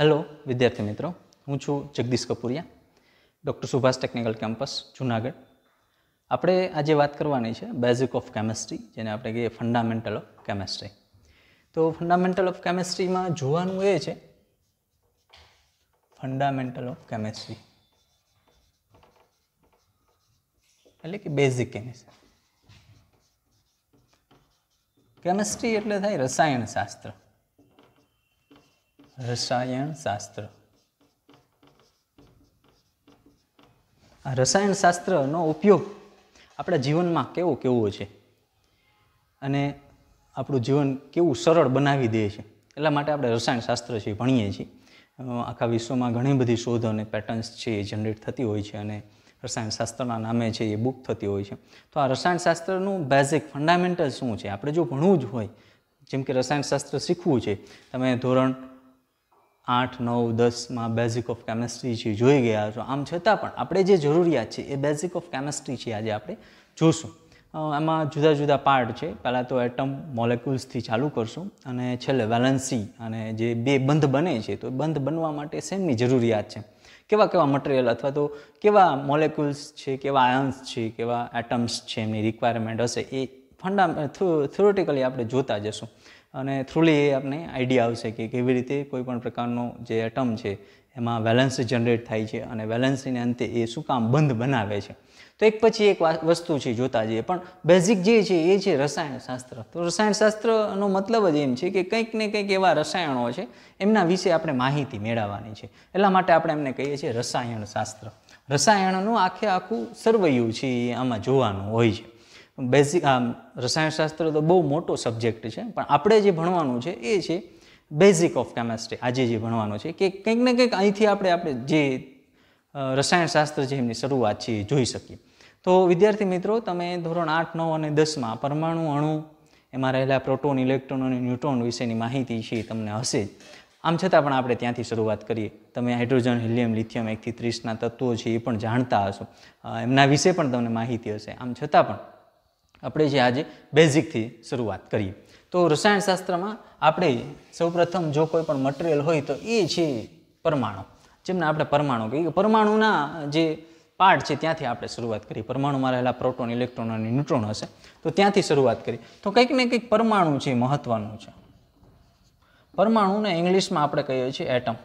Hello વિદ્યાર્થી મિત્રો હું છું Jagdish Kapuriya doctor Subhash technical campus Junagadh આપણે આજે વાત કરવાની છે બેઝિક ઓફ કેમેસ્ટ્રી જેને આપણે કહીએ ફંડામેન્ટલ ઓફ કેમેસ્ટ્રી તો ફંડામેન્ટલ ઓફ કેમેસ્ટ્રીમાં જોવાનું એ છે ફંડામેન્ટલ ઓફ કેમેસ્ટ્રી એટલે કે બેઝિક કેમિસ્ટ્રી કેમેસ્ટ્રી એટલે થાય રસાયણશાસ્ત્ર રસાયણશાસ્ત્ર આ રસાયણશાસ્ત્રનો ઉપયોગ આપણા જીવનમાં કેવો કેવો છે અને આપણું જીવન કેવું સરળ બનાવી દે છે એટલા માટે આપણે રસાયણશાસ્ત્ર છે ભણીએ છીએ આખા વિશ્વમાં ઘણી બધી શોધો અને પેટર્ન્સ છે એ જનરેટ થતી હોય છે અને રસાયણશાસ્ત્રના નામે છે એ બુક થતી હોય છે તો આ રસાયણશાસ્ત્રનું બેઝિક ફંડામેન્ટલ શું છે આપણે જો ભણવું જ હોય જેમ કે રસાયણશાસ્ત્ર શીખવું છે તમે ધોરણ આઠ નવ દસમાં બેઝિક ઓફ કેમેસ્ટ્રી છે જોઈ ગયા છો આમ છતાં પણ આપણે જે જરૂરિયાત છે એ બેઝિક ઓફ કેમેસ્ટ્રી છે આજે આપણે જોશું એમાં જુદા જુદા પાર્ટ છે પહેલાં તો એટમ મોલેક્યુલ્સથી ચાલુ કરશું અને છેલ્લે વેલેન્સી અને જે બે બંધ બને છે તો બંધ બનવા માટે સેમની જરૂરિયાત છે કેવા કેવા મટીરિયલ અથવા તો કેવા મોલેક્યુલ્સ છે કેવા આયન્સ છે કેવા એટમ્સ છે એમની રિક્વાયરમેન્ટ હશે એ ફંડા થિયોરિટિકલી આપણે જોતા જશું અને થ્રુલી એ આપણને આઈડિયા આવશે કે કેવી રીતે કોઈપણ પ્રકારનો જે એટમ છે એમાં વેલેન્સ જનરેટ થાય છે અને વેલેન્સને અંતે એ શું કામ બંધ બનાવે છે તો એક પછી એક વસ્તુ છે જોતા જઈએ પણ બેઝિક જે છે એ છે રસાયણશાસ્ત્ર તો રસાયણશાસ્ત્રનો મતલબ જ એમ છે કે કંઈક ને કંઈક એવા રસાયણો છે એમના વિશે આપણે માહિતી મેળવવાની છે એટલા માટે આપણે એમને કહીએ છીએ રસાયણશાસ્ત્ર રસાયણનું આખે આખું સર્વૈયું છે એ આમાં જોવાનું હોય છે બેઝિક આમ રસાયણશાસ્ત્ર તો બહુ મોટો સબ્જેક્ટ છે પણ આપણે જે ભણવાનું છે એ છે બેઝિક ઓફ કેમેસ્ટ્રી આજે જે ભણવાનું છે કે કંઈક ને કંઈક અહીંથી આપણે આપણે જે રસાયણશાસ્ત્ર છે એમની શરૂઆત છે એ જોઈ શકીએ તો વિદ્યાર્થી મિત્રો તમે ધોરણ આઠ નવ અને દસમાં પરમાણુ અણુ એમાં રહેલા પ્રોટોન ઇલેક્ટ્રોન અને ન્યુટ્રોન વિશેની માહિતી છે તમને હશે જ આમ છતાં પણ આપણે ત્યાંથી શરૂઆત કરીએ તમે હાઇડ્રોજન હિલિયમ લિથિયમ એકથી ત્રીસના તત્વો છે એ પણ જાણતા હશો એમના વિશે પણ તમને માહિતી હશે આમ છતાં પણ આપણે જે આજે બેઝિકથી શરૂઆત કરીએ તો રસાયણશાસ્ત્રમાં આપણે સૌપ્રથમ જો કોઈ પણ મટીરિયલ હોય તો એ છે પરમાણુ જેમને આપણે પરમાણુ કહીએ પરમાણુના જે પાર્ટ છે ત્યાંથી આપણે શરૂઆત કરી પરમાણુમાં રહેલા પ્રોટોન ઇલેક્ટ્રોન અને ન્યુટ્રોન હશે તો ત્યાંથી શરૂઆત કરી તો કંઈક ને કંઈક પરમાણુ છે મહત્વનું છે પરમાણુને ઇંગ્લિશમાં આપણે કહીએ છીએ એટમ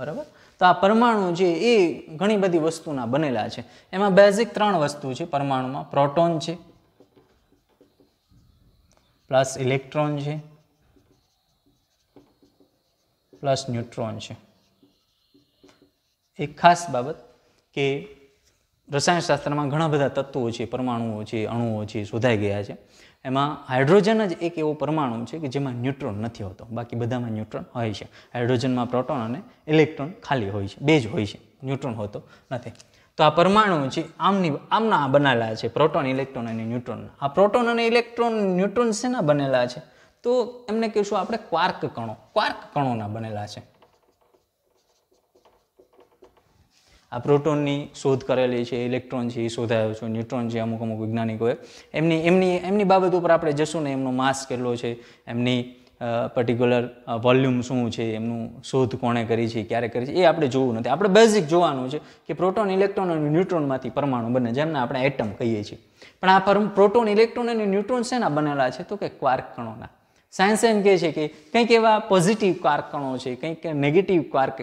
બરાબર તો આ પરમાણુ છે એ ઘણી બધી વસ્તુના બનેલા છે એમાં બેઝિક ત્રણ વસ્તુ છે પરમાણુમાં પ્રોટોન છે પ્લસ ઇલેક્ટ્રોન છે પ્લસ ન્યુટ્રોન છે એક ખાસ બાબત કે રસાયણશાસ્ત્રમાં ઘણા બધા તત્વો છે પરમાણુઓ છે અણુઓ છે શોધાઈ ગયા છે એમાં હાઇડ્રોજન જ એક એવો પરમાણુ છે કે જેમાં ન્યુટ્રોન નથી હોતો બાકી બધામાં ન્યુટ્રોન હોય છે હાઇડ્રોજનમાં પ્રોટોન અને ઇલેક્ટ્રોન ખાલી હોય છે બે જ હોય છે ન્યુટ્રોન હોતો નથી તો આ પરમાણુ છે આમની આમના બનેલા છે પ્રોટોન ઇલેક્ટ્રોન અને ન્યુટ્રોન આ પ્રોટોન અને ઇલેક્ટ્રોન ન્યુટ્રોન શેના બનેલા છે તો એમને કહીશું આપણે ક્વાર્ક કણો ક્વાર્ક કણોના બનેલા છે આ પ્રોટોનની શોધ કરેલી છે ઇલેક્ટ્રોન છે એ શોધાયો છે ન્યુટ્રોન છે અમુક અમુક વૈજ્ઞાનિકોએ એમની એમની એમની બાબત ઉપર આપણે જશું ને એમનો માસ કેટલો છે એમની પર્ટિક્યુલર વોલ્યુમ શું છે એમનું શોધ કોણે કરી છે ક્યારે કરી છે એ આપણે જોવું નથી આપણે બેઝિક જોવાનું છે કે પ્રોટોન ઇલેક્ટ્રોન અને ન્યુટ્રોનમાંથી પરમાણુ બને જેમને આપણે એટમ કહીએ છીએ પણ આ પ્રોટોન ઇલેક્ટ્રોન અને ન્યુટ્રોન શેના બનેલા છે તો કે ક્વાર્ક કણોના સાયન્સ એમ કહે છે કે કંઈક એવા પોઝિટિવ કારકણો છે કંઈક નેગેટિવ કાર્ક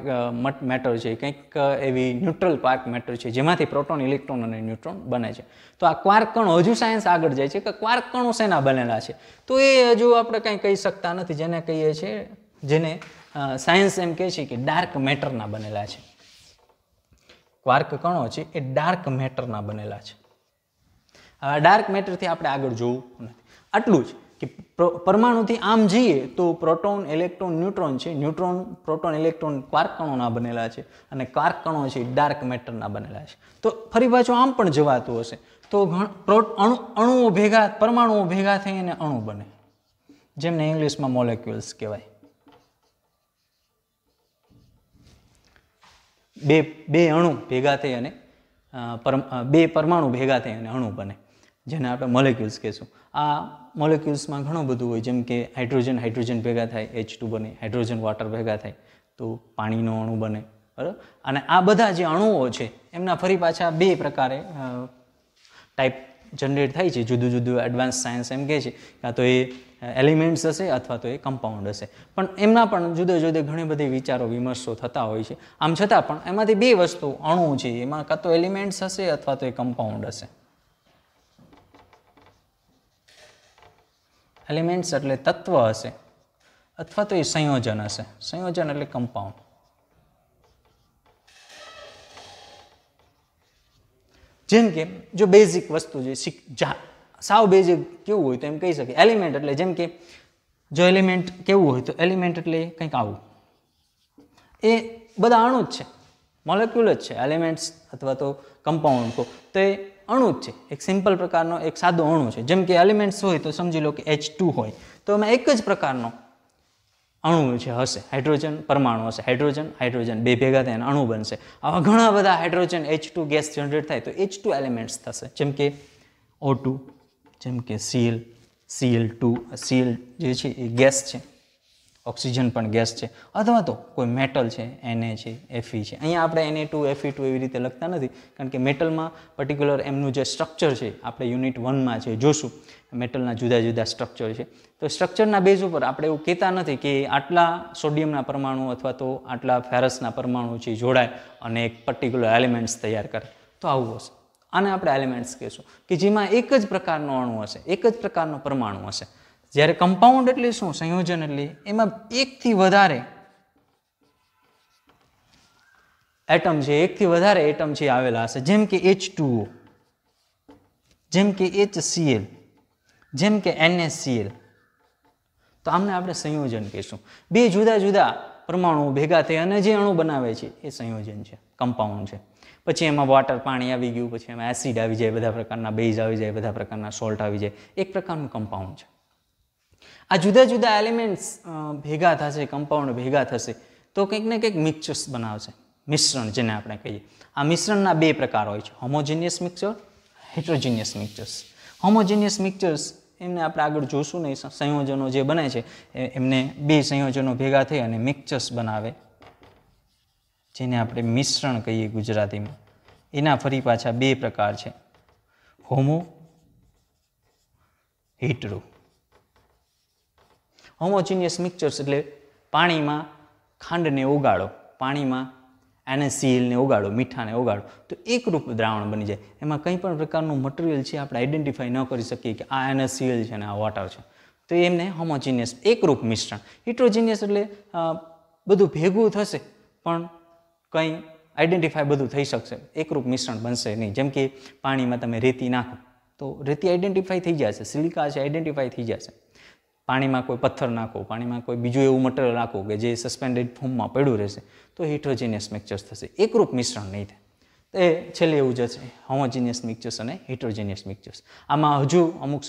મેટર છે કંઈક એવી ન્યુટ્રલ કાર્ક મેટર છે જેમાંથી પ્રોટોન ઇલેક્ટ્રોન અને ન્યુટ્રોન બને છે તો આ ક્વાર્કણો હજુ સાયન્સ આગળ જાય છે કે ક્વાર્કણો શેના બનેલા છે તો એ હજુ આપણે કંઈ કહી શકતા નથી જેને કહીએ છીએ જેને સાયન્સ એમ કહે છે કે ડાર્ક મેટરના બનેલા છે ક્વાર્ક કણો છે એ ડાર્ક મેટરના બનેલા છે હવે ડાર્ક મેટરથી આપણે આગળ જોવું નથી આટલું જ કે પરમાણુથી આમ જઈએ તો પ્રોટોન ઇલેક્ટ્રોન ન્યુટ્રોન છે ન્યુટ્રોન પ્રોટોન ઇલેક્ટ્રોન કાર્ક કણોના બનેલા છે અને કાર્ક કણો છે ડાર્ક મેટરના બનેલા છે તો ફરી પાછું આમ પણ જવાતું હશે તો અણુ અણુઓ ભેગા પરમાણુઓ ભેગા થઈ અને અણુ બને જેમને ઇંગ્લિશમાં મોલેક્યુલ્સ કહેવાય બે બે અણુ ભેગા થઈ અને બે પરમાણુ ભેગા થઈ અને અણુ બને જેને આપણે મોલેક્યુલ્સ કહીશું આ મોલેક્યુલ્સમાં ઘણું બધું હોય જેમ કે હાઇડ્રોજન હાઇડ્રોજન ભેગા થાય એચ ટુ બને હાઇડ્રોજન વોટર ભેગા થાય તો પાણીનો અણુ બને બરાબર અને આ બધા જે અણુઓ છે એમના ફરી પાછા બે પ્રકારે ટાઈપ જનરેટ થાય છે જુદું જુદું એડવાન્સ સાયન્સ એમ કહે છે કાં તો એ એલિમેન્ટ્સ હશે અથવા તો એ કમ્પાઉન્ડ હશે પણ એમના પણ જુદે જુદે ઘણી બધી વિચારો વિમર્શો થતા હોય છે આમ છતાં પણ એમાંથી બે વસ્તુ અણુ છે એમાં કાં તો એલિમેન્ટ્સ હશે અથવા તો એ કમ્પાઉન્ડ હશે એલિમેન્ટ્સ એટલે તત્વ હશે અથવા તો એ સંયોજન હશે સંયોજન એટલે કમ્પાઉન્ડ જેમ કે જો બેઝિક વસ્તુ છે સાવ બેઝિક કેવું હોય તો એમ કહી શકે એલિમેન્ટ એટલે જેમ કે જો એલિમેન્ટ કેવું હોય તો એલિમેન્ટ એટલે કંઈક આવું એ બધા અણુ જ છે મોલેક્યુલ જ છે એલિમેન્ટ્સ અથવા તો કમ્પાઉન્ડ કહો તો એ અણુ જ છે એક સિમ્પલ પ્રકારનો એક સાદો અણુ છે જેમ કે એલિમેન્ટ્સ હોય તો સમજી લો કે એચ ટુ હોય તો એમાં એક જ પ્રકારનો અણુ છે હશે હાઇડ્રોજન પરમાણુ હશે હાઇડ્રોજન હાઇડ્રોજન બે ભેગા થઈને અણુ બનશે આવા ઘણા બધા hydrogen H two gas generate થાય તો એચ ટુ એલિમેન્ટ્સ થશે જેમ કે ઓ ટુ જેમ કે સીએલ સીએલ ટુ સીએલ જે છે એ ગેસ છે ઓક્સિજન પણ ગેસ છે અથવા તો કોઈ મેટલ છે એને છે એફઈ છે અહીંયા આપણે એને ટુ એફઈ ટુ એવી રીતે લખતા નથી કારણ કે મેટલમાં પર્ટિક્યુલર એમનું જે સ્ટ્રક્ચર છે આપણે યુનિટ વનમાં છે જોશું મેટલના જુદા જુદા સ્ટ્રક્ચર છે તો સ્ટ્રક્ચરના બેઝ ઉપર આપણે એવું કહેતા નથી કે આટલા સોડિયમના પરમાણુ અથવા તો આટલા ફેરસના પરમાણુ છે જોડાય અને એક પર્ટિક્યુલર એલિમેન્ટ્સ તૈયાર કરે તો આવું હશે આને આપણે એલિમેન્ટ્સ કહેશું કે જેમાં એક જ પ્રકારનો અણુ હશે એક જ પ્રકારનો પરમાણુ હશે જ્યારે કમ્પાઉન્ડ એટલે શું સંયોજન એટલે એમાં એકથી વધારે એટમ છે એકથી વધારે એટમ છે આવેલા હશે જેમ કે એચ જેમ કે એચ સીએલ જેમ કે એનએસસીએલ તો આમને આપણે સંયોજન કહીશું બે જુદા જુદા પરમાણુઓ ભેગા થઈ અને જે અણુ બનાવે છે એ સંયોજન છે કમ્પાઉન્ડ છે પછી એમાં વોટર પાણી આવી ગયું પછી એમાં એસિડ આવી જાય બધા પ્રકારના બેઝ આવી જાય બધા પ્રકારના સોલ્ટ આવી જાય એક પ્રકારનું કમ્પાઉન્ડ છે આ જુદા જુદા એલિમેન્ટ્સ ભેગા થશે કમ્પાઉન્ડ ભેગા થશે તો કંઈક ને કંઈક મિક્સર્સ બનાવશે મિશ્રણ જેને આપણે કહીએ આ મિશ્રણના બે પ્રકાર હોય છે homogeneous mixer heterogeneous mixers homogeneous mixers એમને આપણે આગળ જોશું નહીં સંયોજનો જે બને છે એમને બે સંયોજનો ભેગા થઈ અને મિક્સર્સ બનાવે જેને આપણે મિશ્રણ કહીએ ગુજરાતીમાં એના ફરી પાછા બે પ્રકાર છે હોમો હિટરો હોમોજીનિયસ મિક્સચર્સ એટલે પાણીમાં ખાંડને ઉગાડો પાણીમાં એને સીલને ઉગાડો મીઠાને ઉગાડો તો એકરૂપ દ્રાવણ બની જાય એમાં કંઈ પણ પ્રકારનું મટીરિયલ છે આપણે આઈડેન્ટિફાઈ ન કરી શકીએ કે આ એને સીલ છે અને આ વોટર છે તો એમને હોમોજીનિયસ એકરૂપ મિશ્રણ હિટ્રોજીનિયસ એટલે બધું ભેગું થશે પણ કંઈ આઈડેન્ટિફાય બધું થઈ શકશે એકરૂપ મિશ્રણ બનશે નહીં જેમ કે પાણીમાં તમે રેતી નાખો તો રેતી આઈડેન્ટિફાઈ થઈ જશે સિલિકા છે આઈડેન્ટિફાઈ થઈ જશે પાણીમાં કોઈ પથ્થર નાખો પાણીમાં કોઈ બીજું એવું મટીરિયલ નાખો કે જે સસ્પેન્ડેડ ફોર્મમાં પડ્યું રહેશે તો હિટ્રોજીનિયસ મિક્સચર્સ થશે એકરૂપ મિશ્રણ નહીં થાય તો એ છેલ્લે એવું જ છે હોમોજીનિયસ મિક્સચર્સ અને હિટ્રોજીનિયસ મિક્સચર્સ આમાં હજુ અમુક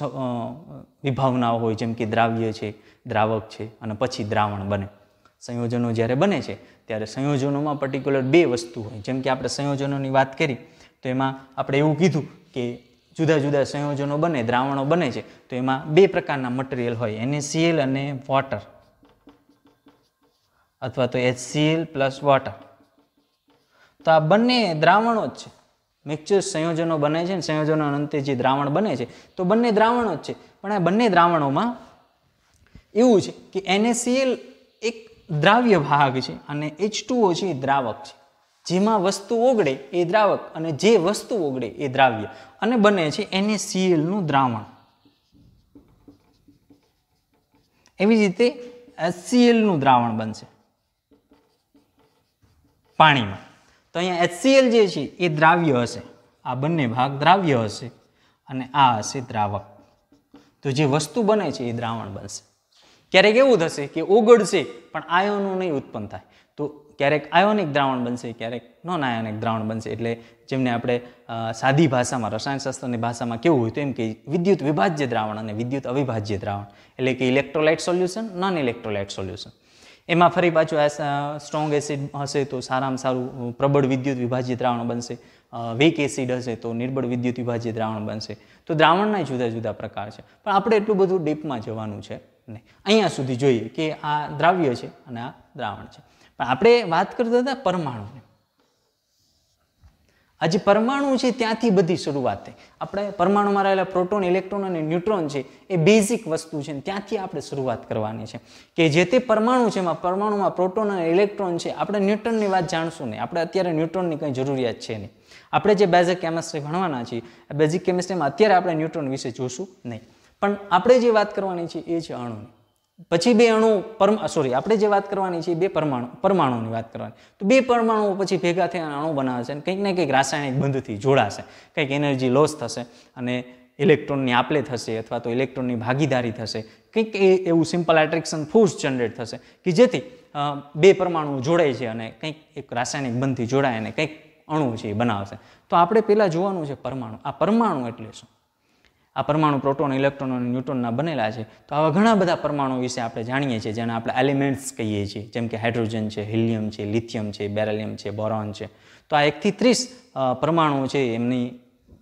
વિભાવનાઓ હોય જેમ કે દ્રાવ્ય છે દ્રાવક છે અને પછી દ્રાવણ બને સંયોજનો જ્યારે બને છે ત્યારે સંયોજનોમાં પર્ટિક્યુલર બે વસ્તુ હોય જેમ કે આપણે સંયોજનોની વાત કરી તો એમાં આપણે એવું કીધું કે જુદા જુદા સંયોજનો બને દ્રાવણો બને છે તો એમાં બે પ્રકારના મટીરિયલ હોય એનએસીએલ અને વોટર અથવા તો એચસીએલ પ્લસ વોટર તો આ બંને દ્રાવણો જ છે મિક્સર સંયોજનો બને છે ને સંયોજનો અંતે જે દ્રાવણ બને છે તો બંને દ્રાવણો જ છે પણ આ બંને દ્રાવણોમાં એવું છે કે એનએસીએલ એક દ્રાવ્ય ભાગ છે અને એચ ટુઓ છે દ્રાવક છે જેમાં વસ્તુ ઓગળે એ દ્રાવક અને જે વસ્તુ ઓગળે એ દ્રાવ્ય અને બને છે એને સીએલનું દ્રાવણ એવી જ રીતે એચસીએલનું દ્રાવણ બનશે પાણીમાં તો અહીંયા એચસીએલ જે છે એ દ્રાવ્ય હશે આ બંને ભાગ દ્રાવ્ય હશે અને આ હશે દ્રાવક તો જે વસ્તુ બને છે એ દ્રાવણ બનશે ક્યારેક એવું થશે કે ઓગળશે પણ આયનો નહીં ઉત્પન્ન થાય તો ક્યારેક આયોનિક દ્રાવણ બનશે ક્યારેક નોન આયોનિક દ્રાવણ બનશે એટલે જેમને આપણે સાદી ભાષામાં રસાયણશાસ્ત્રની ભાષામાં કેવું હોય તો એમ કે વિદ્યુત વિભાજ્ય દ્રાવણ અને વિદ્યુત અવિભાજ્ય દ્રાવણ એટલે કે electrolyte solution non electrolyte solution એમાં ફરી પાછું આ સ્ટ્રોંગ એસિડ હશે તો સારામાં સારું પ્રબળ વિદ્યુત વિભાજ્ય દ્રાવણ બનશે વીક એસિડ હશે તો નિર્બળ વિદ્યુત વિભાજ્ય દ્રાવણ બનશે તો દ્રાવણના જુદા જુદા પ્રકાર છે પણ આપણે એટલું બધું ડીપમાં જવાનું છે નહીં અહીંયા સુધી જોઈએ કે આ દ્રાવ્ય છે અને આ દ્રાવણ છે પણ આપણે વાત કરતા હતા પરમાણુની આ જે પરમાણુ છે ત્યાંથી બધી શરૂઆત થઈ આપણે પરમાણુમાં રહેલા પ્રોટોન ઇલેક્ટ્રોન અને ન્યુટ્રોન છે એ બેઝિક વસ્તુ છે ત્યાંથી આપણે શરૂઆત કરવાની છે કે જે તે પરમાણુ છે એમાં પરમાણુમાં પ્રોટોન અને ઇલેક્ટ્રોન છે આપણે ન્યુટ્રનની વાત જાણશું નહીં આપણે અત્યારે ન્યુટ્રોનની કંઈ જરૂરિયાત છે નહીં આપણે જે બેઝિક કેમિસ્ટ્રી ભણવાના છીએ બેઝિક કેમેસ્ટ્રીમાં અત્યારે આપણે ન્યુટ્રોન વિશે જોશું નહીં પણ આપણે જે વાત કરવાની છે એ છે અણુની પછી બે અણુ પરમ સોરી આપણે જે વાત કરવાની છે બે પરમાણુ પરમાણુની વાત કરવાની તો બે પરમાણુઓ પછી ભેગા થઈ અણુ બનાવે છે અને કંઈક ને કંઈક રાસાયણિક બંધથી જોડાશે કંઈક એનર્જી લોસ થશે અને ઇલેક્ટ્રોનની આપલે થશે અથવા તો ઇલેક્ટ્રોનની ભાગીદારી થશે કંઈક એ એવું સિમ્પલ એટ્રેક્શન ફોર્સ જનરેટ થશે કે જેથી બે પરમાણુઓ જોડાય છે અને કંઈક એક રાસાયણિક બંધથી જોડાય અને કંઈક અણુ છે એ બનાવશે તો આપણે પહેલાં જોવાનું છે પરમાણુ આ પરમાણુ એટલે શું આ પરમાણુ પ્રોટોન ઇલેક્ટ્રોન અને ન્યુટ્રોનના બનેલા છે તો આવા ઘણા બધા પરમાણુ વિશે આપણે જાણીએ છીએ જેને આપણે એલિમેન્ટ્સ કહીએ છીએ જેમ કે હાઇડ્રોજન છે હિલિયમ છે લિથિયમ છે બેરેલિયમ છે બોરોન છે તો આ એકથી ત્રીસ પરમાણુઓ છે એમની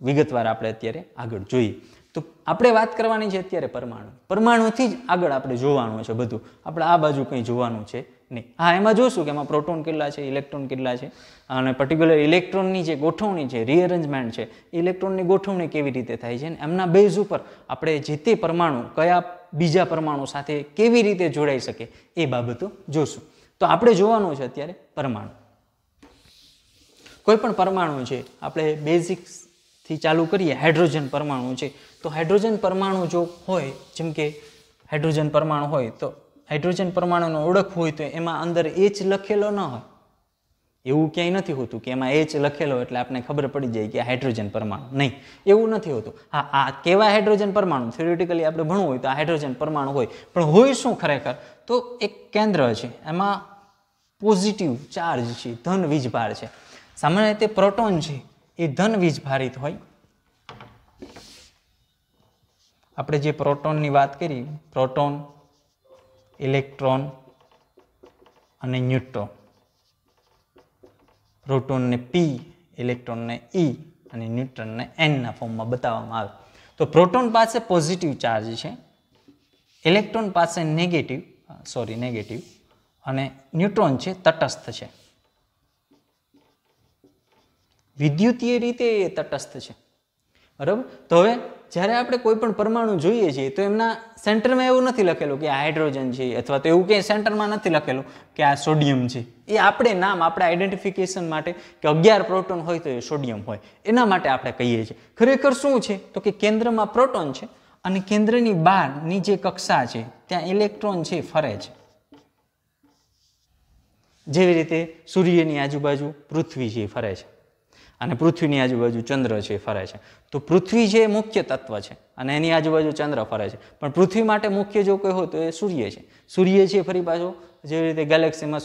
વિગતવાર આપણે અત્યારે આગળ જોઈએ તો આપણે વાત કરવાની છે અત્યારે પરમાણુ પરમાણુથી જ આગળ આપણે જોવાનું છે બધું આપણે આ બાજુ કંઈ જોવાનું છે નહીં હા એમાં જોશું કે એમાં પ્રોટોન કેટલા છે ઇલેક્ટ્રોન કેટલા છે અને પર્ટિક્યુલર ઇલેક્ટ્રોનની જે ગોઠવણી છે રીઅરેન્જમેન્ટ છે ઇલેક્ટ્રોનની ગોઠવણી કેવી રીતે થાય છે અને એમના બેઝ ઉપર આપણે જે તે પરમાણુ કયા બીજા પરમાણુ સાથે કેવી રીતે જોડાઈ શકે એ બાબતો જોશું તો આપણે જોવાનું છે અત્યારે પરમાણુ કોઈ પણ પરમાણુ છે આપણે બેઝિક્સથી ચાલુ કરીએ હાઇડ્રોજન પરમાણુ છે તો હાઇડ્રોજન પરમાણુ જો હોય જેમ કે હાઇડ્રોજન પરમાણુ હોય તો હાઇડ્રોજન પરમાણુને ઓળખવું હોય તો એમાં અંદર એચ લખેલો ન હોય એવું ક્યાંય નથી હોતું કે એમાં એચ લખેલો એટલે આપણે ખબર પડી જાય કે હાઇડ્રોજન પરમાણુ નહીં એવું નથી હોતું હા આ કેવા હાઇડ્રોજન પરમાણુ થિયોરિટિકલી આપણે ભણવું હોય તો આ હાઇડ્રોજન પરમાણુ હોય પણ હોય શું ખરેખર તો એક કેન્દ્ર છે એમાં પોઝિટિવ ચાર્જ છે ધન વીજભાર છે સામાન્ય રીતે પ્રોટોન છે એ ધન વીજભારિત હોય આપણે જે પ્રોટોનની વાત કરી પ્રોટોન ઇલેક્ટ્રોન અને ન્યુટ્રોન પ્રોટોનને પી ઇલેક્ટ્રોનને ઈ e અને ન્યુટ્રનને એનના ફોર્મમાં બતાવવામાં આવે તો પ્રોટોન પાસે પોઝિટિવ ચાર્જ છે ઇલેક્ટ્રોન પાસે નેગેટિવ સોરી નેગેટિવ અને ન્યુટ્રોન છે તટસ્થ છે વિદ્યુતીય રીતે એ તટસ્થ છે બરાબર તો હવે જ્યારે આપણે કોઈ પણ પરમાણુ જોઈએ છીએ તો એમના સેન્ટરમાં એવું નથી લખેલું કે આ હાઇડ્રોજન છે અથવા તો એવું ક્યાંય સેન્ટરમાં નથી લખેલું કે આ સોડિયમ છે એ આપણે નામ આપણે આઈડેન્ટિફિકેશન માટે કે અગિયાર પ્રોટોન હોય તો એ સોડિયમ હોય એના માટે આપણે કહીએ છીએ ખરેખર શું છે તો કે કેન્દ્રમાં પ્રોટોન છે અને કેન્દ્રની બહારની જે કક્ષા છે ત્યાં ઇલેક્ટ્રોન છે ફરે છે જેવી રીતે સૂર્યની આજુબાજુ પૃથ્વી છે ફરે છે અને પૃથ્વીની આજુબાજુ ચંદ્ર છે ફરે છે તો પૃથ્વી જે મુખ્ય તત્વ છે અને એની આજુબાજુ ચંદ્ર ફરે છે પણ પૃથ્વી માટે મુખ્ય જો કોઈ હોય તો એ સૂર્ય છે સૂર્ય છે ફરી પાછો જેવી રીતે ગેલેક્સીમાં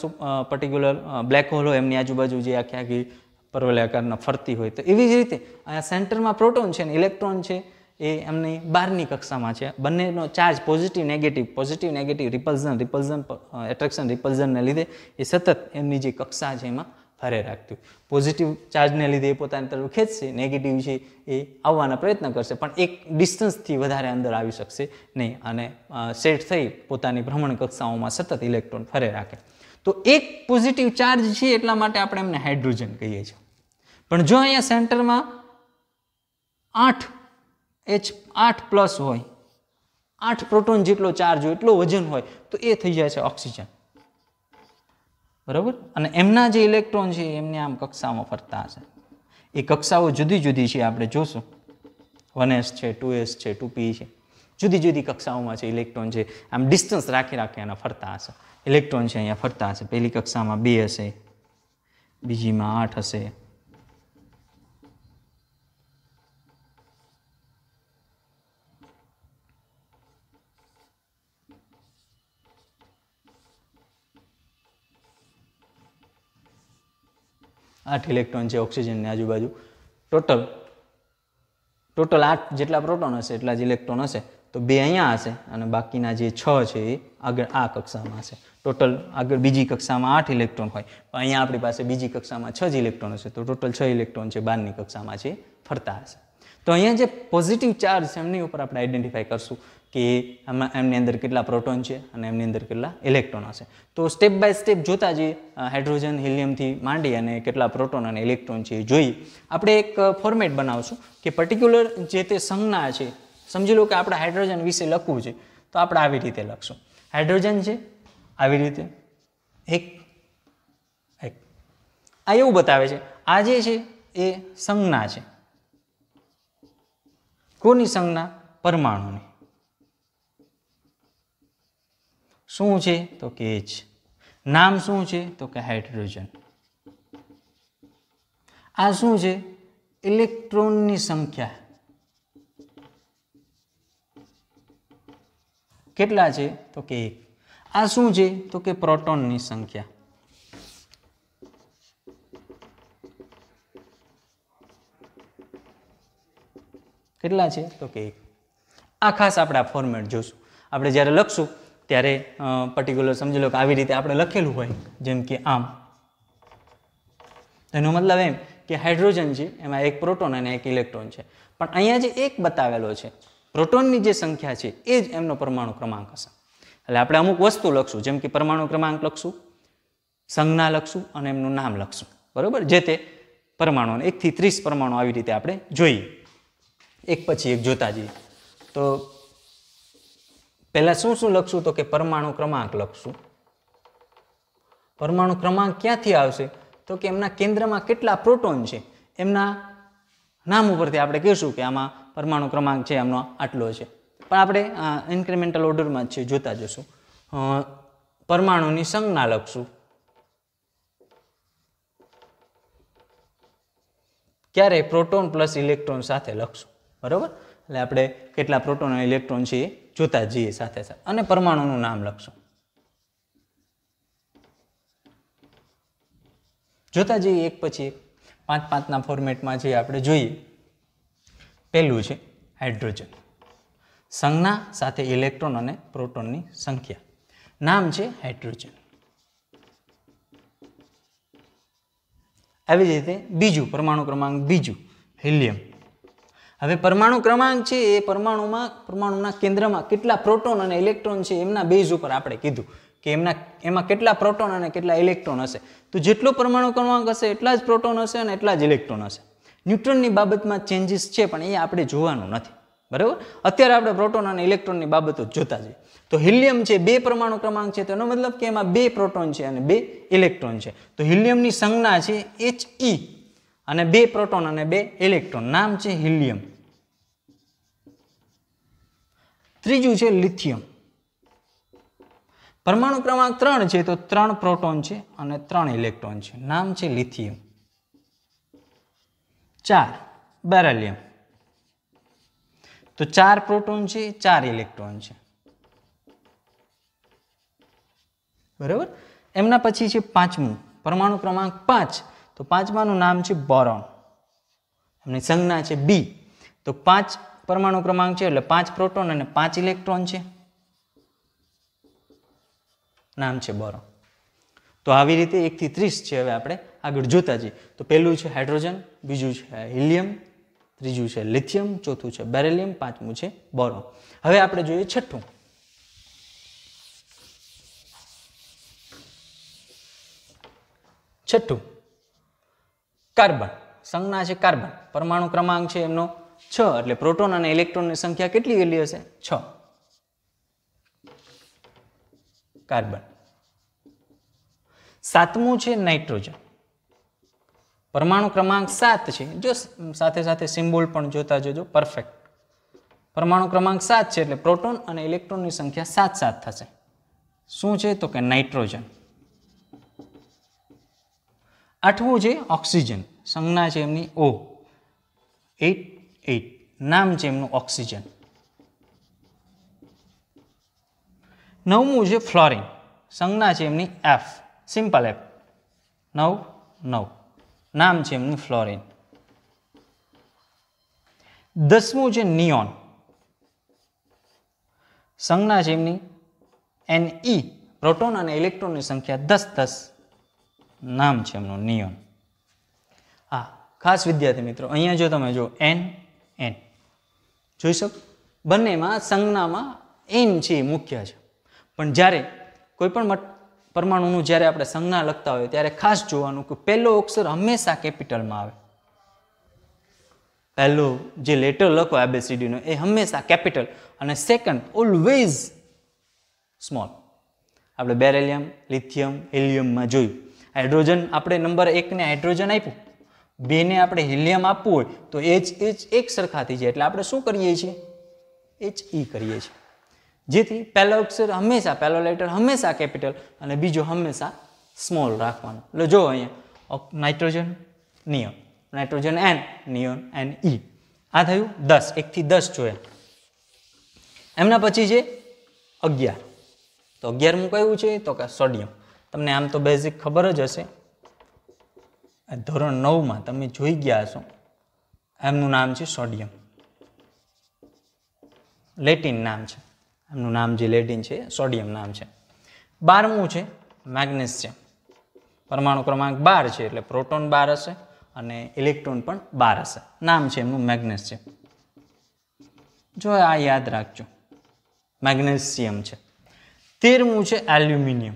પર્ટિક્યુલર બ્લેક હોલ હોય એમની આજુબાજુ જે આખી આખી પરવલયાકારના ફરતી હોય તો એવી જ રીતે અહીંયા સેન્ટરમાં પ્રોટોન છે ને ઇલેક્ટ્રોન છે એ એમની બહારની કક્ષામાં છે બંનેનો charge positive negative positive negative repulsion repulsion attraction રિપલ્ઝનને લીધે એ સતત એમની જે કક્ષા છે એમાં ફરે રાખતું પોઝિટિવ ચાર્જને લીધે એ પોતાની તરફ ખેંચશે નેગેટિવ છે એ આવવાના પ્રયત્ન કરશે પણ એક ડિસ્ટન્સથી વધારે અંદર આવી શકશે નહીં અને સેટ થઈ પોતાની ભ્રમણ કક્ષાઓમાં સતત ઇલેક્ટ્રોન ફરે રાખે તો એક પોઝિટિવ ચાર્જ છે એટલા માટે આપણે એમને હાઇડ્રોજન કહીએ છીએ પણ જો અહીંયા સેન્ટરમાં આઠ એચ આઠ પ્લસ હોય આઠ પ્રોટોન જેટલો ચાર્જ હોય એટલો વજન હોય તો એ થઈ જાય છે ઓક્સિજન બરાબર અને એમના જે ઇલેક્ટ્રોન છે એમને આમ કક્ષામાં ફરતા હશે એ કક્ષાઓ જુદી જુદી છે આપણે જોશું વન એસ છે ટુ એસ છે ટુ પી છે જુદી જુદી કક્ષાઓમાં છે ઇલેક્ટ્રોન છે આમ ડિસ્ટન્સ રાખી રાખી એના ફરતા હશે ઇલેક્ટ્રોન છે અહીંયા ફરતા હશે પહેલી કક્ષામાં બે હશે બીજીમાં આઠ હશે આઠ ઇલેક્ટ્રોન છે ઓક્સિજનની આજુબાજુ ટોટલ ટોટલ આઠ જેટલા પ્રોટોન હશે એટલા જ ઇલેક્ટ્રોન હશે તો બે અહીંયા હશે અને બાકીના જે છ છે એ આગળ આ કક્ષામાં હશે ટોટલ આગળ બીજી કક્ષામાં આઠ ઇલેક્ટ્રોન હોય પણ અહીંયા આપણી પાસે બીજી કક્ષામાં છ જ ઇલેક્ટ્રોન હશે તો ટોટલ છ ઇલેક્ટ્રોન છે બારની કક્ષામાં છે ફરતા હશે તો અહીંયા જે પોઝિટિવ ચાર્જ છે એમની ઉપર આપણે આઈડેન્ટિફાય કરશું કે આમાં એમની અંદર કેટલા પ્રોટોન છે અને એમની અંદર કેટલા ઇલેક્ટ્રોન હશે તો સ્ટેપ બાય સ્ટેપ જોતા જે હાઇડ્રોજન હિલિયમથી માંડી અને કેટલા પ્રોટોન અને ઇલેક્ટ્રોન છે એ જોઈએ આપણે એક ફોર્મેટ બનાવશું કે પર્ટિક્યુલર જે તે સંજ્ઞા છે સમજી લો કે આપણે હાઇડ્રોજન વિશે લખવું છે તો આપણે આવી રીતે લખશું હાઇડ્રોજન છે આવી રીતે એક એક આ એવું બતાવે છે આ જે છે એ સંજ્ઞા છે કોની સંજ્ઞા પરમાણુની શું છે તો કે એચ નામ શું છે તો કે હાઇડ્રોજન આ શું છે ઇલેક્ટ્રોનની સંખ્યા કેટલા છે તો કે એક આ શું છે તો કે પ્રોટોનની સંખ્યા કેટલા છે તો કે એક આ ખાસ આપણે આ ફોર્મેટ જોશું આપણે જ્યારે લખશું ત્યારે પર્ટિક્યુલર સમજી લો કે આવી રીતે આપણે લખેલું હોય જેમ કે આમ એનો મતલબ એમ કે હાઇડ્રોજન છે એમાં એક પ્રોટોન અને એક ઇલેક્ટ્રોન છે પણ અહીંયા જે એક બતાવેલો છે પ્રોટોનની જે સંખ્યા છે એ જ એમનો પરમાણુ ક્રમાંક હશે એટલે આપણે અમુક વસ્તુ લખશું જેમ કે પરમાણુ ક્રમાંક લખશું સંજ્ઞા લખશું અને એમનું નામ લખશું બરાબર જે તે પરમાણુને એકથી ત્રીસ પરમાણુ આવી રીતે આપણે જોઈએ એક પછી એક જોતા જઈએ તો પહેલાં શું શું લખશું તો કે પરમાણુ ક્રમાંક લખશું પરમાણુ ક્રમાંક ક્યાંથી આવશે તો કે એમના કેન્દ્રમાં કેટલા પ્રોટોન છે એમના નામ ઉપરથી આપણે કહીશું કે આમાં પરમાણુ ક્રમાંક છે એમનો આટલો છે પણ આપણે ઇન્ક્રિમેન્ટલ ઓર્ડરમાં જ છે જોતા જશું પરમાણુની સંજ્ઞા લખશું ક્યારે પ્રોટોન પ્લસ ઇલેક્ટ્રોન સાથે લખશું બરાબર એટલે આપણે કેટલા પ્રોટોન ઇલેક્ટ્રોન છે એ જોતા જઈએ સાથે સાથે અને પરમાણુનું નામ લખશું જોતા જઈએ એક પછી એક પાંચ પાંચના ફોર્મેટમાં જે આપણે જોઈએ પહેલું છે હાઇડ્રોજન સંજ્ઞા સાથે ઇલેક્ટ્રોન અને પ્રોટોનની સંખ્યા નામ છે હાઇડ્રોજન આવી જ રીતે બીજું પરમાણુ ક્રમાંક બીજું હિલિયમ હવે પરમાણુ ક્રમાંક છે એ પરમાણુમાં પરમાણુના કેન્દ્રમાં કેટલા પ્રોટોન અને ઇલેક્ટ્રોન છે એમના બેઝ ઉપર આપણે કીધું કે એમના એમાં કેટલા પ્રોટોન અને કેટલા ઇલેક્ટ્રોન હશે તો જેટલો પરમાણુ ક્રમાંક હશે એટલા જ પ્રોટોન હશે અને એટલા જ ઇલેક્ટ્રોન હશે ન્યુટ્રનની બાબતમાં ચેન્જીસ છે પણ એ આપણે જોવાનું નથી બરાબર અત્યારે આપણે પ્રોટોન અને ઇલેક્ટ્રોનની બાબતો જોતા જઈએ તો હિલિયમ છે બે પરમાણુ ક્રમાંક છે તેનો મતલબ કે એમાં બે પ્રોટોન છે અને બે ઇલેક્ટ્રોન છે તો હિલિયમની સંજ્ઞા છે એચ ઈ e. અને બે પ્રોટોન અને બે ઇલેક્ટ્રોન નામ છે હિલિયમ ત્રીજું છે લિથિયમ પરમાણુ ક્રમાંક ત્રણ છે તો ત્રણ પ્રોટોન છે અને ત્રણ ઇલેક્ટ્રોન છે નામ છે લિથિયમ ચાર બેરેલિયમ તો ચાર પ્રોટોન છે ચાર ઇલેક્ટ્રોન છે બરાબર એમના પછી છે પાંચમું પરમાણુ ક્રમાંક પાંચ તો પાંચમાનું નામ છે બોરોન એમની સંજ્ઞા છે બી તો પાંચ પરમાણુ ક્રમાંક છે એટલે પાંચ પ્રોટોન અને પાંચ ઇલેક્ટ્રોન છે નામ છે બોરોન તો આવી રીતે એકથી ત્રીસ છે હવે આપણે આગળ જોતા જઈએ તો પહેલું છે હાઇડ્રોજન બીજું છે હિલિયમ ત્રીજું છે લિથિયમ ચોથું છે બેરેલિયમ પાંચમું છે બોરોન હવે આપણે જોઈએ છઠ્ઠું છઠ્ઠું કાર્બન સંજ્ઞા છે કાર્બન પરમાણુ ક્રમાંક છે એમનો છ એટલે પ્રોટોન અને ઇલેક્ટ્રોનની સંખ્યા કેટલી કેટલી હશે છ કાર્બન સાતમું છે નાઇટ્રોજન પરમાણુ ક્રમાંક સાત છે જો સાથે સાથે સિમ્બોલ પણ જોતા જોજો પરફેક્ટ પરમાણુ ક્રમાંક સાત છે એટલે પ્રોટોન અને ઇલેક્ટ્રોનની સંખ્યા સાત સાત થશે શું છે તો કે નાઇટ્રોજન આઠમું છે ઓક્સિજન સંજ્ઞા છે એમની ઓ એટ એટ નામ છે એમનું ઓક્સિજન નવમું છે ફ્લોરિન સંજ્ઞા છે એમની એફ સિમ્પલ એફ નવ નવ નામ છે એમનું ફ્લોરિન દસમું છે નિયોન સંજ્ઞા છે એમની એન ઈ પ્રોટોન અને ઇલેક્ટ્રોનની સંખ્યા દસ દસ નામ છે એમનું નિયોન હા ખાસ વિદ્યાર્થી મિત્રો અહીંયા જો તમે જો એન એન જોઈ શકો બંનેમાં સંજ્ઞામાં એન છે એ મુખ્ય છે પણ જ્યારે કોઈપણ પરમાણુનું જ્યારે આપણે સંજ્ઞા લખતા હોય ત્યારે ખાસ જોવાનું કે પહેલો અક્ષર હંમેશા કેપિટલમાં આવે પહેલો જે લેટર લખો એબેસીડીનો એ હંમેશા કેપિટલ અને સેકન્ડ ઓલવેઝ સ્મોલ આપણે બેરેલિયમ લિથિયમ હિલિયમમાં જોયું હાઇડ્રોજન આપણે નંબર એકને હાઇડ્રોજન આપ્યું બેને આપણે હિલિયમ આપવું હોય તો એચ એચ એક સરખા થઈ જાય એટલે આપણે શું કરીએ છીએ એચ ઈ e કરીએ છીએ જેથી પહેલો અક્ષર હંમેશા પહેલો લેટર હંમેશા કેપિટલ અને બીજો હંમેશા સ્મોલ રાખવાનો એટલે જો અહીંયા નાઇટ્રોજન નિયમ nitrogen N neon N E આ થયું દસ એકથી દસ જોયા એમના પછી છે અગિયાર તો અગિયારમું કયું છે તો કે સોડિયમ તમને આમ તો બેઝિક ખબર જ હશે ધોરણ નવમાં તમે જોઈ ગયા હશો એમનું નામ છે સોડિયમ લેટિન નામ છે એમનું નામ જે લેટિન છે સોડિયમ નામ છે બારમું છે મેગ્નેશિયમ પરમાણુ ક્રમાંક બાર છે એટલે પ્રોટોન બાર હશે અને ઇલેક્ટ્રોન પણ બાર હશે નામ છે એમનું મેગ્નેશિયમ જો આ યાદ રાખજો મેગ્નેશિયમ છે તેરમું છે એલ્યુમિનિયમ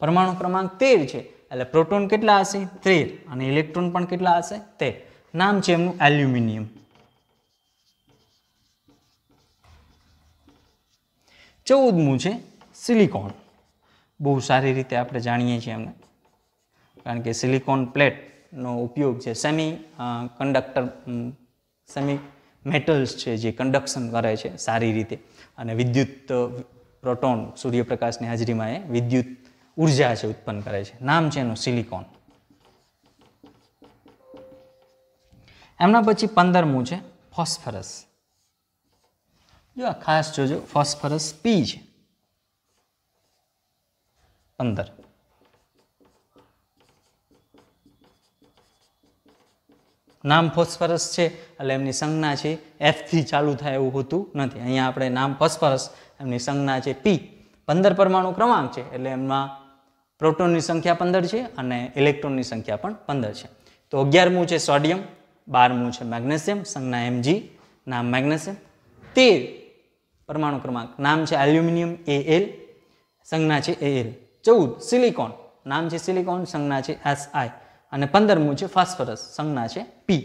પરમાણુ ક્રમાંક તેર છે એટલે પ્રોટોન કેટલા હશે તેર અને ઇલેક્ટ્રોન પણ કેટલા હશે તેર નામ છે એમનું એલ્યુમિનિયમ ચૌદમું છે સિલિકોન બહુ સારી રીતે આપણે જાણીએ છીએ એમને કારણ કે સિલિકોન પ્લેટનો ઉપયોગ છે સેમી કંડક્ટર સેમી મેટલ્સ છે જે કન્ડક્શન કરે છે સારી રીતે અને વિદ્યુત પ્રોટોન સૂર્યપ્રકાશની હાજરીમાં એ વિદ્યુત ઉર્જા છે ઉત્પન્ન કરે છે નામ છે એનું સિલિકોન એમના પછી પંદરમું છે ફોસ્ફરસ જો આ ખાસ જોજો ફોસ્ફરસ પી છે પંદર નામ ફોસ્ફરસ છે એટલે એમની સંજ્ઞા છે એફથી ચાલુ થાય એવું હોતું નથી અહીંયા આપણે નામ ફોસ્ફરસ એમની સંજ્ઞા છે પી પંદર પરમાણુ ક્રમાંક છે એટલે એમમાં પ્રોટોનની સંખ્યા પંદર છે અને ઇલેક્ટ્રોનની સંખ્યા પણ પંદર છે તો અગિયારમું છે સોડિયમ બારમું છે મેગ્નેશિયમ સંજ્ઞા એમજી નામ મેગ્નેશિયમ તેર પરમાણુ ક્રમાંક નામ છે એલ્યુમિનિયમ એ એલ સંજ્ઞા છે એ એલ ચૌદ સિલિકોન નામ છે સિલિકોન સંજ્ઞા છે એસ આઈ અને પંદરમું છે ફોસ્ફરસ સંજ્ઞા છે પી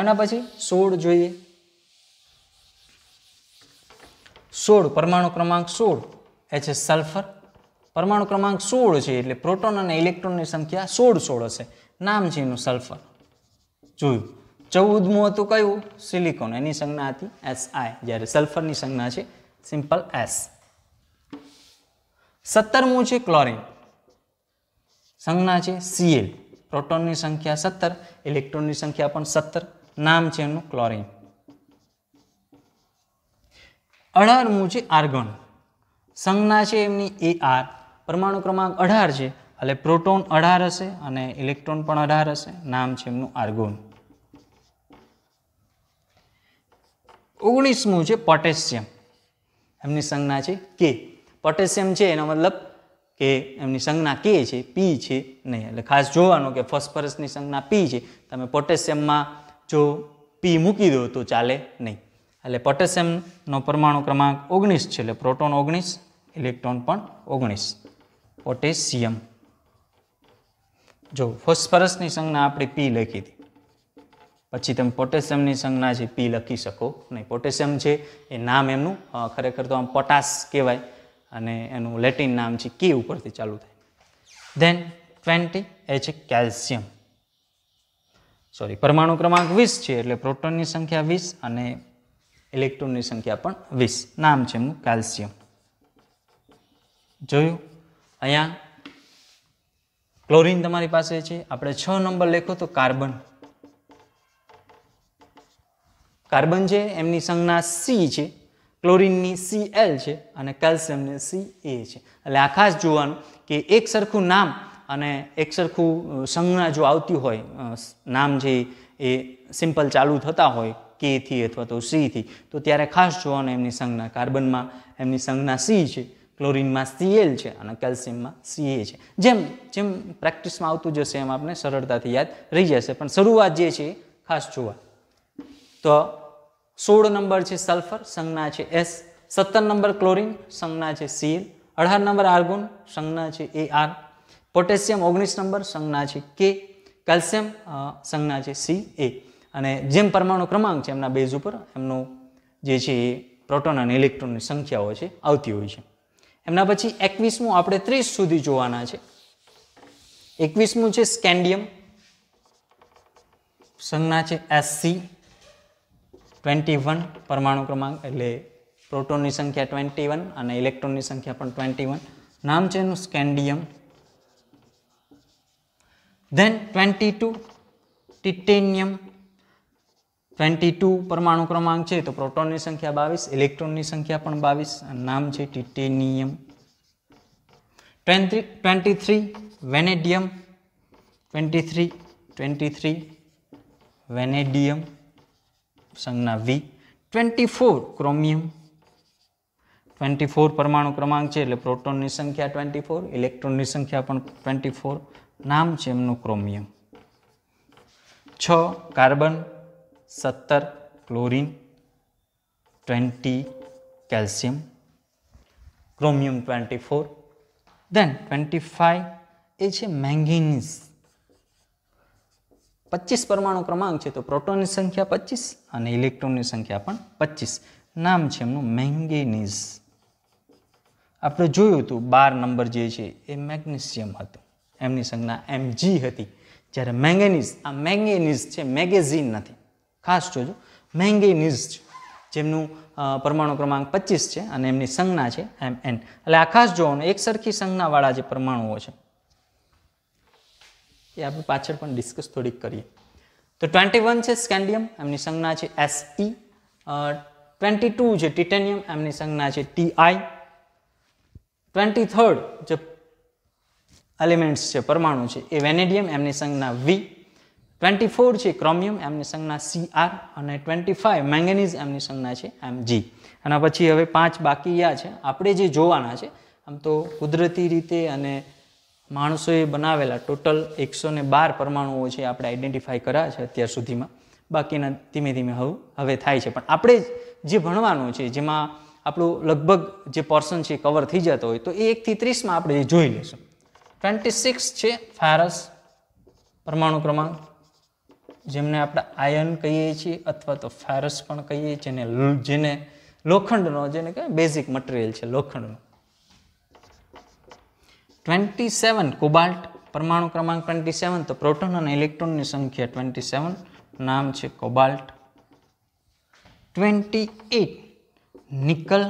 એના પછી સોળ જોઈએ સોળ પરમાણુ ક્રમાંક સોળ એ છે સલ્ફર પરમાણુ ક્રમાંક સોળ છે એટલે પ્રોટોન અને ઇલેક્ટ્રોનની સંખ્યા સોળ સોળ હશે નામ છે એનું સલ્ફર જોયું ચૌદમું હતું કયું સિલિકોન એની સંજ્ઞા હતી એસ આઈ જ્યારે સલ્ફરની સંજ્ઞા છે સિમ્પલ એસ સત્તરમું છે ક્લોરિન સંજ્ઞા છે સીએલ પ્રોટોનની સંખ્યા સત્તર ઇલેક્ટ્રોનની સંખ્યા પણ સત્તર નામ છે એનું ક્લોરિન અઢારમું છે આર્ગોન સંજ્ઞા છે એમની એ આર પરમાણુ ક્રમાંક અઢાર છે એટલે પ્રોટોન અઢાર હશે અને ઇલેક્ટ્રોન પણ અઢાર હશે નામ છે એમનું આર્ગોન ઓગણીસમું છે પોટેશિયમ એમની સંજ્ઞા છે કે પોટેશિયમ છે એનો મતલબ કે એમની સંજ્ઞા કે છે પી છે નહીં એટલે ખાસ જોવાનું કે ફોસ્ફરસની સંજ્ઞા પી છે તમે પોટેશિયમમાં જો પી મૂકી દો તો ચાલે નહીં એટલે પોટેશિયમનો પરમાણુ ક્રમાંક ઓગણીસ છે એટલે પ્રોટોન ઓગણીસ ઇલેક્ટ્રોન પણ ઓગણીસ પોટેશિયમ જો ફોસ્ફરસની સંજ્ઞા આપણે પી લખી હતી પછી તમે પોટેશિયમની સંજ્ઞા છે પી લખી શકો નહીં પોટેશિયમ છે એ નામ એમનું ખરેખર તો આમ પોટાશ કહેવાય અને એનું લેટિન નામ છે કે ઉપરથી ચાલુ થાય ધેન ટ્વેન્ટી એ છે કેલ્શિયમ સોરી પરમાણુ ક્રમાંક વીસ છે એટલે પ્રોટોનની સંખ્યા વીસ અને ઇલેક્ટ્રોનની સંખ્યા પણ વીસ નામ છે એમનું કેલ્શિયમ જોયું અહીંયા ક્લોરિન તમારી પાસે છે આપણે છ નંબર લેખો તો કાર્બન કાર્બન છે એમની સંજ્ઞા સી છે ક્લોરિનની સી એલ છે અને કેલ્શિયમની સી એ છે એટલે આ ખાસ જોવાનું કે એક સરખું નામ અને એક સરખું સંજ્ઞા જો આવતી હોય નામ જે એ સિમ્પલ ચાલુ થતા હોય કેથી અથવા તો સીથી તો ત્યારે ખાસ જોવાનું એમની સંજ્ઞા કાર્બનમાં એમની સંજ્ઞા સી છે ક્લોરિનમાં સીએલ છે અને કેલ્શિયમમાં સીએ છે જેમ જેમ પ્રેક્ટિસમાં આવતું જશે એમ આપણે સરળતાથી યાદ રહી જશે પણ શરૂઆત જે છે ખાસ જોવા તો સોળ નંબર છે સલ્ફર સંજ્ઞા છે એસ સત્તર નંબર ક્લોરિન સંજ્ઞા છે સીએલ અઢાર નંબર આર્ગોન સંજ્ઞા છે એ આર પોટેશિયમ ઓગણીસ નંબર સંજ્ઞા છે કે કેલ્શિયમ સંજ્ઞા છે સી એ અને જેમ પરમાણુ ક્રમાંક છે એમના બેઝ ઉપર એમનું જે છે એ પ્રોટોન અને ઇલેક્ટ્રોનની સંખ્યાઓ છે આવતી હોય છે એમના પછી એકવીસમું આપણે ત્રીસ સુધી જોવાના છે એકવીસમું છે સ્કેન્ડિયમ સંજ્ઞા છે એસસી ટ્વેન્ટી વન પરમાણુ ક્રમાંક એટલે પ્રોટોનની સંખ્યા ટ્વેન્ટી વન અને ઇલેક્ટ્રોનની સંખ્યા પણ ટ્વેન્ટી વન નામ છે એનું scandium then twenty two titanium twenty two પરમાણુ ક્રમાંક છે તો પ્રોટોનની સંખ્યા બાવીસ ઇલેક્ટ્રોનની સંખ્યા પણ બાવીસ નામ છે titanium twenty twenty three vanadium twenty three twenty three vanadium સંજ્ઞા V twenty four chromium twenty four પરમાણુ ક્રમાંક છે એટલે પ્રોટોનની સંખ્યા ટ્વેન્ટી ફોર ઇલેક્ટ્રોનની સંખ્યા પણ ટ્વેન્ટી ફોર નામ છે એમનું ક્રોમિયમ છ કાર્બન સત્તર chlorine twenty calcium chromium twenty four then twenty five એ છે મેંગેનીઝ પચીસ પરમાણુ ક્રમાંક છે તો પ્રોટોનની સંખ્યા પચીસ અને ઇલેક્ટ્રોનની સંખ્યા પણ પચીસ નામ છે એમનું મેંગેનીઝ આપણે જોયું હતું બાર નંબર જે છે એ મેગ્નેશિયમ હતું એમની સંજ્ઞા એમજી હતી જ્યારે મેંગેનીઝ આ મેંગેનીઝ છે મેગેઝીન નથી ખાસ જોજો મેંગેનીઝ છે જેમનું પરમાણુ ક્રમાંક પચીસ છે અને એમની સંજ્ઞા છે એમ એન એટલે આ ખાસ જોવાનું એક સરખી સંજ્ઞાવાળા જે પરમાણુઓ છે એ આપણે પાછળ પણ ડિસ્કસ થોડીક કરીએ તો ટ્વેન્ટી વન છે સ્કેન્ડિયમ એમની સંજ્ઞા છે એસઈ ટ્વેન્ટી ટુ છે ટિટેનિયમ એમની સંજ્ઞા છે ટીઆઈ ટ્વેન્ટી થર્ડ જે એલિમેન્ટ્સ છે પરમાણુ છે એ વેનેડિયમ એમની સંજ્ઞા વી ટ્વેન્ટી ફોર છે ક્રોમિયમ એમની સંજ્ઞા સી આર અને ટ્વેન્ટી ફાઇવ મેંગેનીઝ એમની સંજ્ઞા છે એમ જી અને પછી હવે પાંચ બાકી યા છે આપણે જે જોવાના છે આમ તો કુદરતી રીતે અને માણસોએ બનાવેલા ટોટલ એકસો ને બાર પરમાણુઓ છે આપણે આઈડેન્ટિફાઈ કર્યા છે અત્યાર સુધીમાં બાકીના ધીમે ધીમે હવે હવે થાય છે પણ આપણે જે ભણવાનું છે જેમાં આપણું લગભગ જે પર્સન છે કવર થઈ જતો હોય તો એ એકથી ત્રીસમાં આપણે જોઈ લઈશું ટ્વેન્ટી સિક્સ છે ફાયરસ પરમાણુ ક્રમાંક જેમને આપણે આયર્ન કહીએ છીએ અથવા તો ફેરસ પણ કહીએ જેને જેને લોખંડનો જેને કહે બેઝિક મટીરિયલ છે લોખંડનો ટ્વેન્ટી સેવન કોબાલ્ટ પરમાણુ ક્રમાંક ટ્વેન્ટી સેવન તો પ્રોટોન અને ઇલેક્ટ્રોનની સંખ્યા ટ્વેન્ટી સેવન નામ છે કોબાલ્ટ ટ્વેન્ટી એટ નિકલ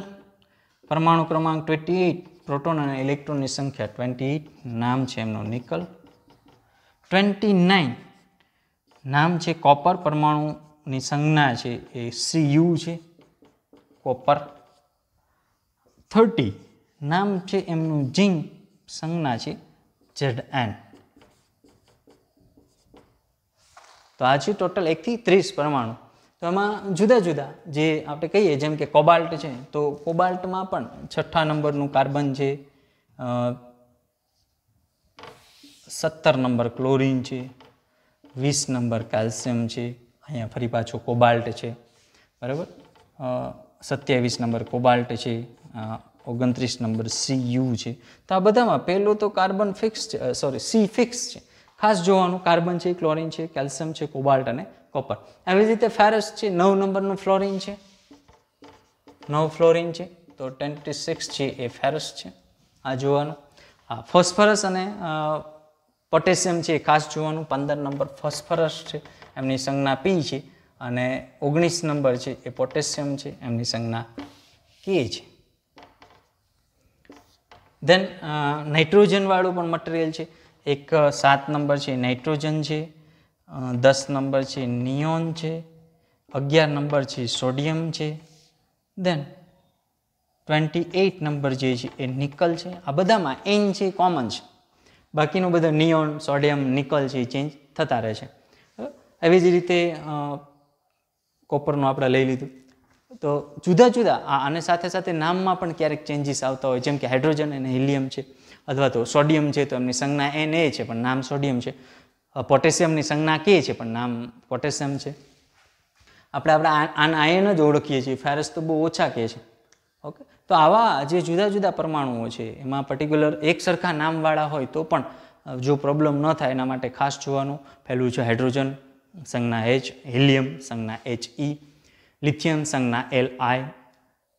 પરમાણુ ક્રમાંક ટ્વેન્ટી એટ પ્રોટોન અને ઇલેક્ટ્રોનની સંખ્યા ટ્વેન્ટી એટ નામ છે એમનો નિકલ ટ્વેન્ટી નાઇન નામ છે કોપર પરમાણુની સંજ્ઞા છે એ સી યુ છે કોપર થર્ટી નામ છે એમનું જિંક સંજ્ઞા છે ઝેડ એન તો આ છે ટોટલ એકથી ત્રીસ પરમાણુ તો એમાં જુદા જુદા જે આપણે કહીએ જેમ કે કોબાલ્ટ છે તો કોબાલ્ટમાં પણ છઠ્ઠા નંબરનું કાર્બન છે સત્તર નંબર ક્લોરિન છે વીસ નંબર કેલ્શિયમ છે અહીંયા ફરી પાછો કોબાલ્ટ છે બરાબર સત્યાવીસ નંબર કોબાલ્ટ છે ઓગણત્રીસ નંબર સી યુ છે તો આ બધામાં પહેલો તો કાર્બન ફિક્સ છે સોરી સી ફિક્સ છે ખાસ જોવાનું કાર્બન છે ક્લોરિન છે કેલ્શિયમ છે કોબાલ્ટ અને કોપર આવી રીતે ફેરસ છે નવ નંબરનું ફ્લોરિન છે નવ ફ્લોરિન છે તો ટ્વેન્ટી સિક્સ છે એ ફેરસ છે આ જોવાનું આ ફોસ્ફરસ અને પોટેશિયમ છે એ ખાસ જોવાનું પંદર નંબર ફોસ્ફરસ છે એમની સંજ્ઞા પી છે અને ઓગણીસ નંબર છે એ પોટેશિયમ છે એમની સંજ્ઞા કે છે ધેન નાઇટ્રોજનવાળું પણ મટીરિયલ છે એક સાત નંબર છે નાઇટ્રોજન છે દસ નંબર છે નિયોન છે અગિયાર નંબર છે સોડિયમ છે દેન ટ્વેન્ટી એઇટ નંબર જે છે એ નિકલ છે આ બધામાં એન છે કોમન છે બાકીનું બધું નિયોન સોડિયમ નિકલ છે એ ચેન્જ થતા રહે છે એવી જ રીતે કોપરનું આપણે લઈ લીધું તો જુદા જુદા આને સાથે સાથે નામમાં પણ ક્યારેક ચેન્જીસ આવતા હોય જેમ કે હાઇડ્રોજન અને હિલિયમ છે અથવા તો સોડિયમ છે તો એમની સંજ્ઞા એન એ છે પણ નામ સોડિયમ છે પોટેશિયમની સંજ્ઞા કે છે પણ નામ પોટેશિયમ છે આપણે આપણે આન આયન જ ઓળખીએ છીએ ફેરસ તો બહુ ઓછા કહે છે ઓકે તો આવા જે જુદા જુદા પરમાણુઓ છે એમાં પર્ટિક્યુલર એક સરખા નામવાળા હોય તો પણ જો પ્રોબ્લેમ ન થાય એના માટે ખાસ જોવાનું પહેલું છે હાઇડ્રોજન સંજ્ઞા એચ હિલિયમ સંજ્ઞા એચ ઈ e, લિથિયમ સંજ્ઞા એલ આઈ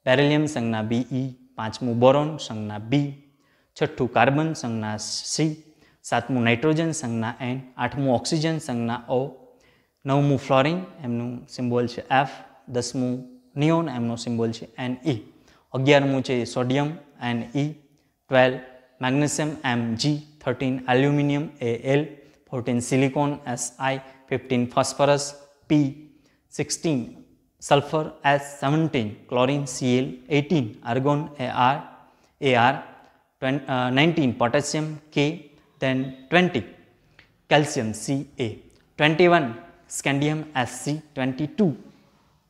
પેરેલિયમ સંજ્ઞા બી ઈ e, પાંચમું બોરોન સંજ્ઞા બી છઠ્ઠું કાર્બન સંજ્ઞા સી સાતમું નાઇટ્રોજન સંજ્ઞા એન આઠમું ઓક્સિજન સંજ્ઞા ઓ નવમું ફ્લોરિન એમનું સિમ્બોલ છે એફ દસમું નિયોન એમનો સિમ્બોલ છે N E e. Agyanamuche sodium and E, 12 magnesium Mg, 13 aluminium Al, 14 silicon Si, 15 phosphorus P, 16 sulfur S, 17 chlorine Cl, 18 argon Ar, Ar, 19 potassium K, then 20 calcium Ca, 21 scandium Sc, 22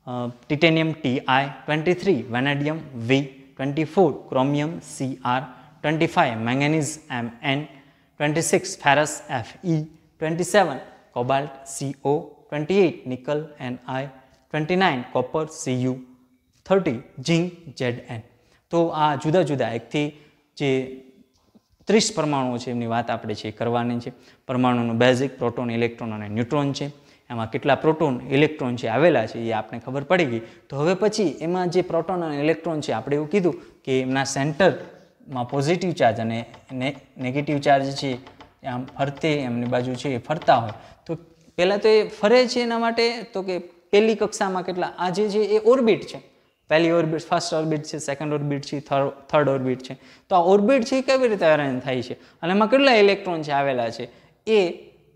uh, titanium Ti, 23 vanadium V, 24 chromium Cr, 25 manganese Mn, 26 ferrous Fe, 27 cobalt Co, 28 nickel Ni, 29 copper Cu, 30 zinc Zn. તો આ જુદા જુદા એકથી જે ત્રીસ પરમાણુઓ છે એમની વાત આપણે છે કરવાની છે પરમાણુનું બેઝિક પ્રોટોન ઇલેક્ટ્રોન અને ન્યુટ્રોન છે એમાં કેટલા પ્રોટોન ઇલેક્ટ્રોન છે આવેલા છે એ આપણે ખબર પડી ગઈ તો હવે પછી એમાં જે પ્રોટોન અને ઇલેક્ટ્રોન છે આપણે એવું કીધું કે એમના સેન્ટરમાં પોઝિટિવ ચાર્જ અને નેગેટિવ ચાર્જ છે આમ ફરતે એમની બાજુ છે એ ફરતા હોય તો પહેલાં તો એ ફરે છે એના માટે તો કે પહેલી કક્ષામાં કેટલા આજે જે છે એ ઓર્બિટ છે પહેલી ઓર્બિટ ફર્સ્ટ ઓર્બિટ છે સેકન્ડ ઓર્બિટ છે થર્ડ ઓર્બિટ છે તો આ ઓર્બિટ છે એ કેવી રીતે અરેન્જ થાય છે અને એમાં કેટલા ઇલેક્ટ્રોન છે આવેલા છે એ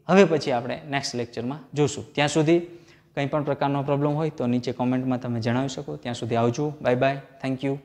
હવે પછી આપણે નેક્સ્ટ લેક્ચરમાં જોશું ત્યાં સુધી કંઈ પણ પ્રકારનો પ્રોબ્લેમ હોય તો નીચે કોમેન્ટમાં તમે જણાવી શકો ત્યાં સુધી આવજો બાય બાય થેન્ક યુ